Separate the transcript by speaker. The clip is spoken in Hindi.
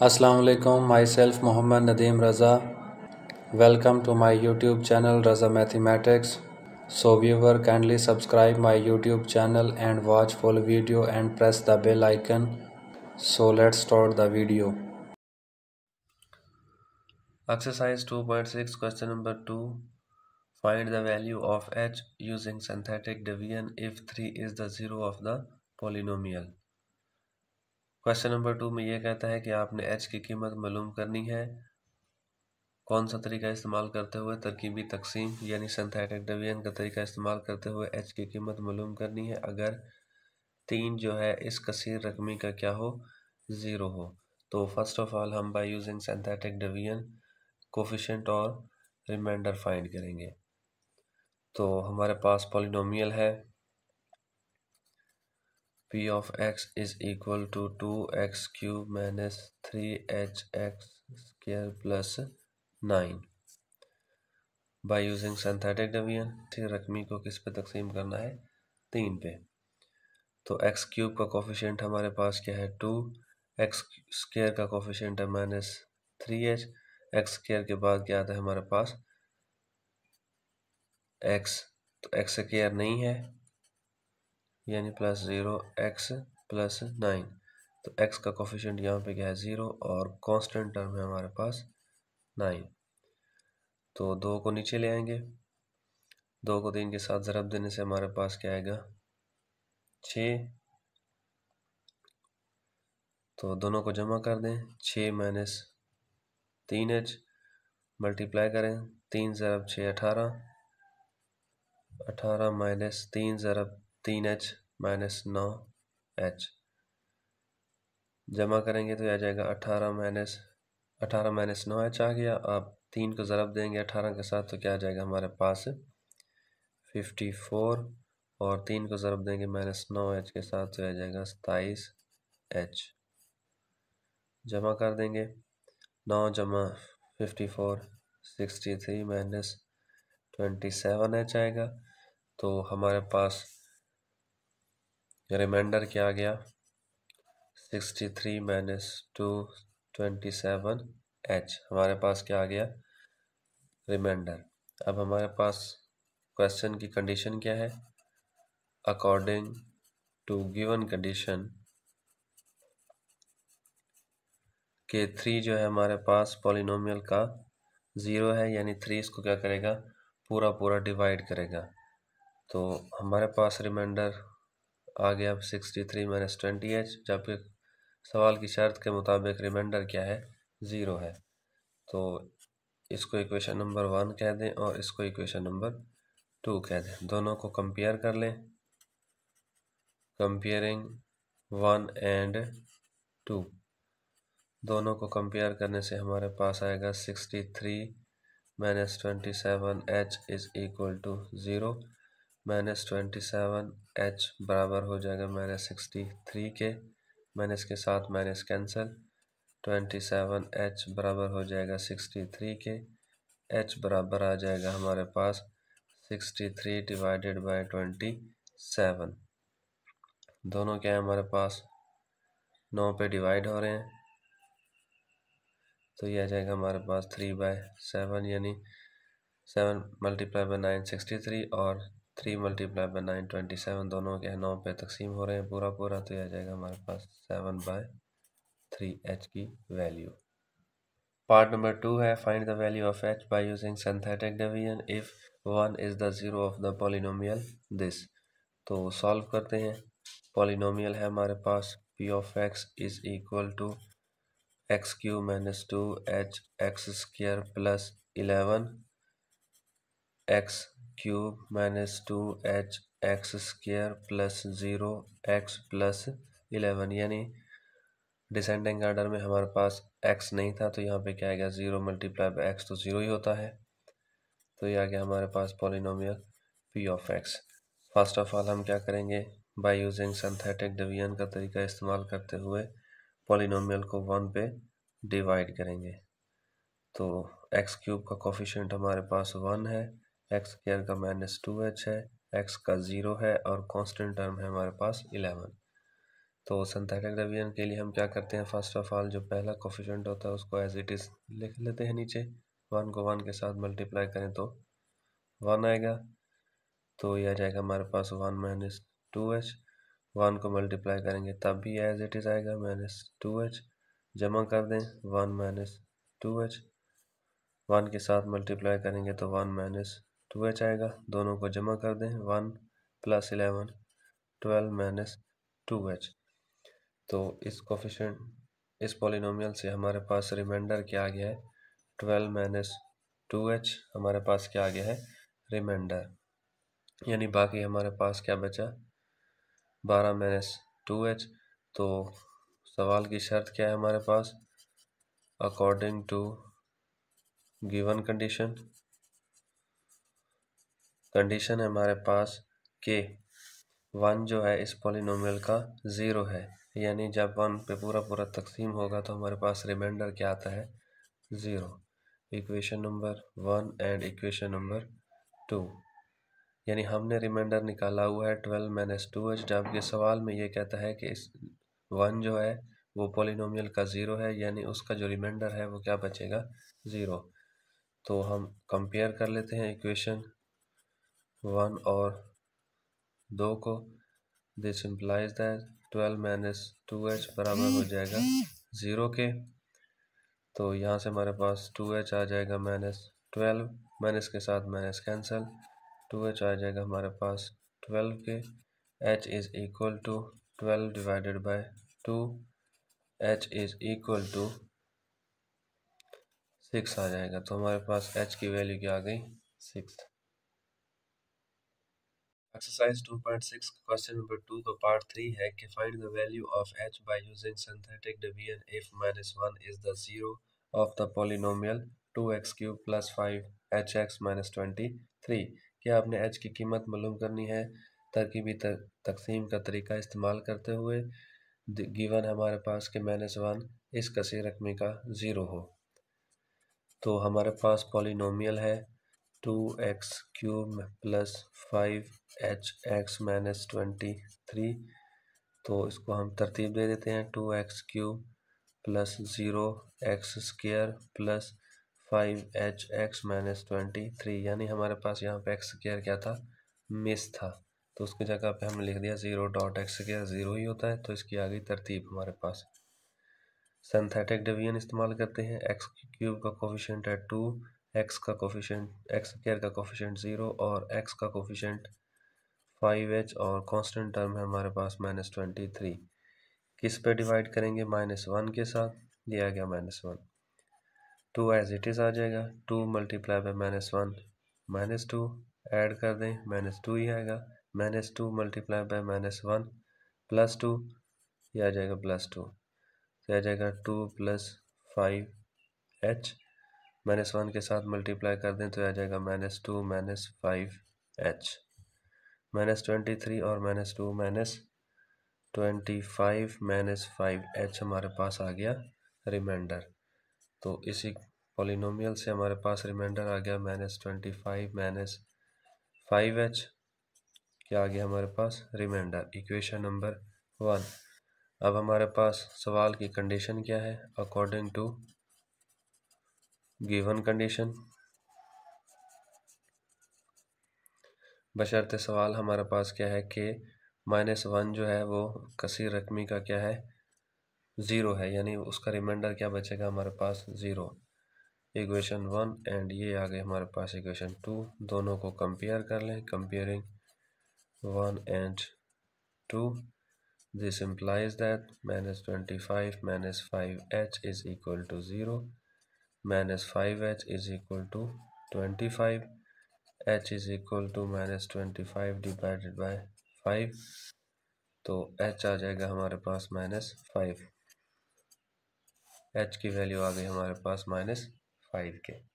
Speaker 1: Assalamualaikum myself Muhammad Nadeem Raza welcome to my YouTube channel Raza Mathematics so viewer kindly subscribe my YouTube channel and watch full video and press the bell icon so let's start the video Exercise 2.6 question number 2 Find the value of h using synthetic division if 3 is the zero of the polynomial question number two में यह कहता है कि आपने एच की कीमत मालूम करनी है कौन सा तरीका इस्तेमाल करते हुए तरकीबी तकसीम यानी सिंथेटिक डिवीजन का तरीका इस्तेमाल करते हुए एच की कीमत मालूम करनी है अगर तीन जो है इस कसर रकमी का क्या हो ज़ीरो हो तो फर्स्ट ऑफ ऑल हम by using synthetic division coefficient और रिमाइंडर फाइंड करेंगे तो हमारे पास पॉलिनोमियल है P of X is equal to two X cube minus three H X square plus nine by using synthetic division थी रकमी को किस पे तकसीम करना है तीन पे तो एक्स क्यूब का कोफिशेंट हमारे पास क्या है टू एक्स स्क्र का कोफिशेंट है minus three H X square के बाद क्या आता है हमारे पास एक्स तो एक्स स्क्र नहीं है यानी plus zero X plus nine तो एक्स का कोफिशेंट यहाँ पे क्या है ज़ीरो और कांस्टेंट टर्म है हमारे पास नाइन तो दो को नीचे ले आएंगे दो को तीन के साथ ज़रब देने से हमारे पास क्या आएगा छ तो दोनों को जमा कर दें छ माइनस तीन एच मल्टीप्लाई करें तीन ज़रब छः अठारह अठारह माइनस तीन ज़रब तीन एच माइनस नौ एच जमा करेंगे तो यह आ जाएगा अठारह माइनस अठारह माइनस नौ एच आ गया आप तीन को ज़रब देंगे अठारह के साथ तो क्या आ जाएगा हमारे पास फिफ्टी फोर और तीन को ज़रब देंगे माइनस नौ एच के साथ तो आ जाएगा सताईस एच जमा कर देंगे नौ जमा fifty four sixty three minus twenty seven H आएगा तो हमारे पास रिमाइंडर क्या आ गया sixty three minus two twenty seven H हमारे पास क्या आ गया रिमाइंडर अब हमारे पास क्वेश्चन की कंडीशन क्या है अकॉर्डिंग टू गिवन कंडीशन के थ्री जो है हमारे पास पॉलिनोमियल का ज़ीरो है यानी थ्री इसको क्या करेगा पूरा पूरा डिवाइड करेगा तो हमारे पास रिमाइंडर आ गया sixty three minus twenty H जबकि सवाल की शर्त के मुताबिक रिमाइंडर क्या है ज़ीरो है तो इसको इक्वेशन नंबर वन कह दें और इसको इक्वेशन नंबर टू कह दें दोनों को कंपेयर कर लें कंपेयरिंग वन एंड टू दोनों को कंपेयर करने से हमारे पास आएगा sixty three minus twenty seven H is equal to zero minus twenty seven H बराबर हो जाएगा माइनस सिक्सटी थ्री के माइनस के साथ minus cancel twenty seven H बराबर हो जाएगा सिक्सटी थ्री के एच बराबर आ जाएगा हमारे पास sixty three divided by twenty seven दोनों क्या है हमारे पास नौ पे डिवाइड हो रहे हैं तो ये आ जाएगा हमारे पास थ्री बाय सेवन यानी seven multiply by nine sixty three और three multiply by nine twenty seven दोनों के नौ पे तकसीम हो रहे हैं पूरा पूरा तो यह आ जाएगा हमारे पास सेवन बाय थ्री एच की वैल्यू पार्ट नंबर टू है find the value of H by using synthetic division if one is the zero of the polynomial this तो सॉल्व करते हैं पॉलिनोमियल है हमारे पास P of X is equal to X cube minus two H X square plus eleven X cube minus two H X square plus zero X plus eleven यानी डिसेंडिंग आर्डर में हमारे पास एक्स नहीं था तो यहाँ पे क्या आएगा ज़ीरो मल्टीप्लाई बाई एक्स तो ज़ीरो ही होता है तो ये आ गया हमारे पास polynomial P of X first of all हम क्या करेंगे बाय यूजिंग सिंथेटिक डिवीजन का तरीका इस्तेमाल करते हुए पोलिनोमियल को वन पे डिवाइड करेंगे तो एक्स क्यूब का कोफिशेंट हमारे पास वन है एक्स केयर का माइनस टू एच है एक्स का ज़ीरो है और कांस्टेंट टर्म है हमारे पास इलेवन तो संथेटिक डिवीजन के लिए हम क्या करते हैं फर्स्ट ऑफ ऑल जो पहला कोफिशेंट होता है उसको एज इट इज़ लिख लेते हैं नीचे वन को वन के साथ मल्टीप्लाई करें तो वन आएगा तो यह आ जाएगा हमारे पास one minus two H one को मल्टीप्लाई करेंगे तब भी एज इट इज़ आएगा माइनस टू एच जमा कर दें one minus two H one के साथ मल्टीप्लाई करेंगे तो वन माइनस टू एच आएगा दोनों को जमा कर दें one plus eleven twelve minus two H तो इस कोफिशेंट इस पॉलिनोमियल से हमारे पास रिमाइंडर क्या आ गया है ट्वेल्व माइनस टू एच हमारे पास क्या आ गया है रिमाइंडर यानी बाकी हमारे पास क्या बचा बारह माइनस टू एच तो सवाल की शर्त क्या है हमारे पास according to given condition condition है हमारे पास के वन जो है इस पॉलिनोमियल का ज़ीरो है यानी जब वन पे पूरा पूरा तकसीम होगा तो हमारे पास रिमाइंडर क्या आता है zero equation number one and equation number two यानी हमने रिमाइंडर निकाला हुआ है ट्वेल्व माइनस टू एच जबकि सवाल में ये कहता है कि इस वन जो है वो पोलिनोमियल का ज़ीरो है यानी उसका जो रिमाइंडर है वो क्या बचेगा ज़ीरो तो हम कंपेयर कर लेते हैं इक्वेशन वन और दो को this implies that twelve minus two H बराबर हो जाएगा ज़ीरो के तो यहाँ से हमारे पास टू एच आ जाएगा माइनस ट्वेल्व माइनस के साथ माइनस कैंसिल टू एच आ जाएगा हमारे पास ट्वेल्व के H is equal to twelve divided by two H is equal to six आ जाएगा तो हमारे पास एच की वैल्यू क्या आ गई सिक्स एक्सरसाइज 2.6 क्वेश्चन नंबर 2 का पार्ट 3 है कि find the value of h by using synthetic division if -1 is the zero of the polynomial 2x³ 5hx 23 क्या आपने h की कीमत मालूम करनी है तरकीबी तकसीम का तरीका इस्तेमाल करते हुए गिवन हमारे पास के माइनस वन इस कसी रकमी का ज़ीरो हो तो हमारे पास पॉलिनोमियल है two X cube plus five H X minus twenty three तो इसको हम तरतीब दे देते हैं two X cube plus zero X square plus five H X minus twenty three यानी हमारे पास यहाँ पे एक्स स्केयर क्या था मिस था तो उसकी जगह पे हमने लिख दिया zero dot X square zero ही होता है तो इसकी आ गई तरतीब हमारे पास सिंथेटिक डिवीजन इस्तेमाल करते हैं एक्स क्यूब का कोफिशेंट है टू एक्स का कोफिशेंट एक्स केयर का कोफिशेंट ज़ीरो और एक्स का कोफिशेंट फाइव एच और कांस्टेंट टर्म है हमारे पास माइनस ट्वेंटी थ्री किस पे डिवाइड करेंगे माइनस वन के साथ दिया गया minus one two as it is आ जाएगा two multiply by minus one minus two add कर दें माइनस टू ही आएगा minus two multiply by minus one plus two ये आ जाएगा प्लस टू यह आ जाएगा two plus five H minus one के साथ मल्टीप्लाई कर दें तो आ जाएगा minus two minus five H minus twenty three और minus two minus twenty five minus five H हमारे पास आ गया रिमाइंडर तो इसी पोलिनोमियल से हमारे पास रिमाइंडर आ गया minus twenty five minus five h क्या आ गया हमारे पास रिमाइंडर इक्वेशन नंबर वन अब हमारे पास सवाल की कंडीशन क्या है अकॉर्डिंग टू गिवन कंडीशन बशर्ते सवाल हमारे पास क्या है कि माइनस वन जो है वो कसी रकमी का क्या है ज़ीरो है यानी उसका रिमाइंडर क्या बचेगा हमारे पास ज़ीरो इक्वेशन वन एंड ये आ गए हमारे पास इक्वेशन टू दोनों को कंपेयर कर लें comparing one and two this implies that minus twenty five minus five h is equal to zero minus five h is equal to twenty five h is equal to minus twenty five divided by five तो एच आ जाएगा हमारे पास माइनस फाइव एच की वैल्यू आ गई हमारे पास माइनस फाइव के